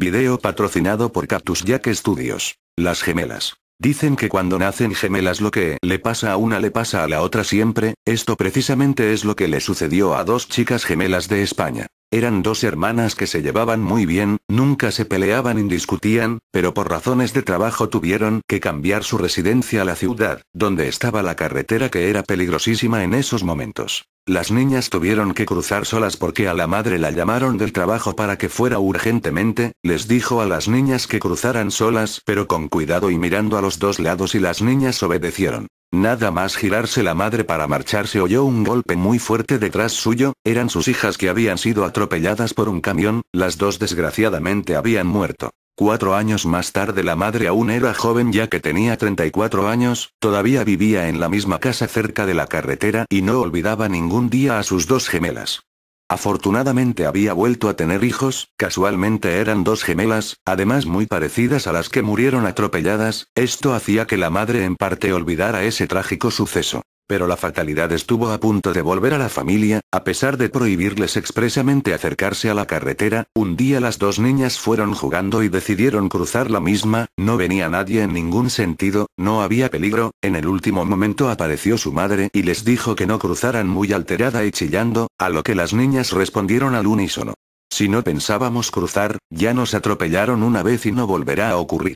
Video patrocinado por Cactus Jack Studios. Las gemelas. Dicen que cuando nacen gemelas lo que le pasa a una le pasa a la otra siempre, esto precisamente es lo que le sucedió a dos chicas gemelas de España. Eran dos hermanas que se llevaban muy bien, nunca se peleaban y discutían, pero por razones de trabajo tuvieron que cambiar su residencia a la ciudad, donde estaba la carretera que era peligrosísima en esos momentos. Las niñas tuvieron que cruzar solas porque a la madre la llamaron del trabajo para que fuera urgentemente, les dijo a las niñas que cruzaran solas pero con cuidado y mirando a los dos lados y las niñas obedecieron. Nada más girarse la madre para marcharse oyó un golpe muy fuerte detrás suyo, eran sus hijas que habían sido atropelladas por un camión, las dos desgraciadamente habían muerto. Cuatro años más tarde la madre aún era joven ya que tenía 34 años, todavía vivía en la misma casa cerca de la carretera y no olvidaba ningún día a sus dos gemelas. Afortunadamente había vuelto a tener hijos, casualmente eran dos gemelas, además muy parecidas a las que murieron atropelladas, esto hacía que la madre en parte olvidara ese trágico suceso pero la fatalidad estuvo a punto de volver a la familia, a pesar de prohibirles expresamente acercarse a la carretera, un día las dos niñas fueron jugando y decidieron cruzar la misma, no venía nadie en ningún sentido, no había peligro, en el último momento apareció su madre y les dijo que no cruzaran muy alterada y chillando, a lo que las niñas respondieron al unísono. Si no pensábamos cruzar, ya nos atropellaron una vez y no volverá a ocurrir.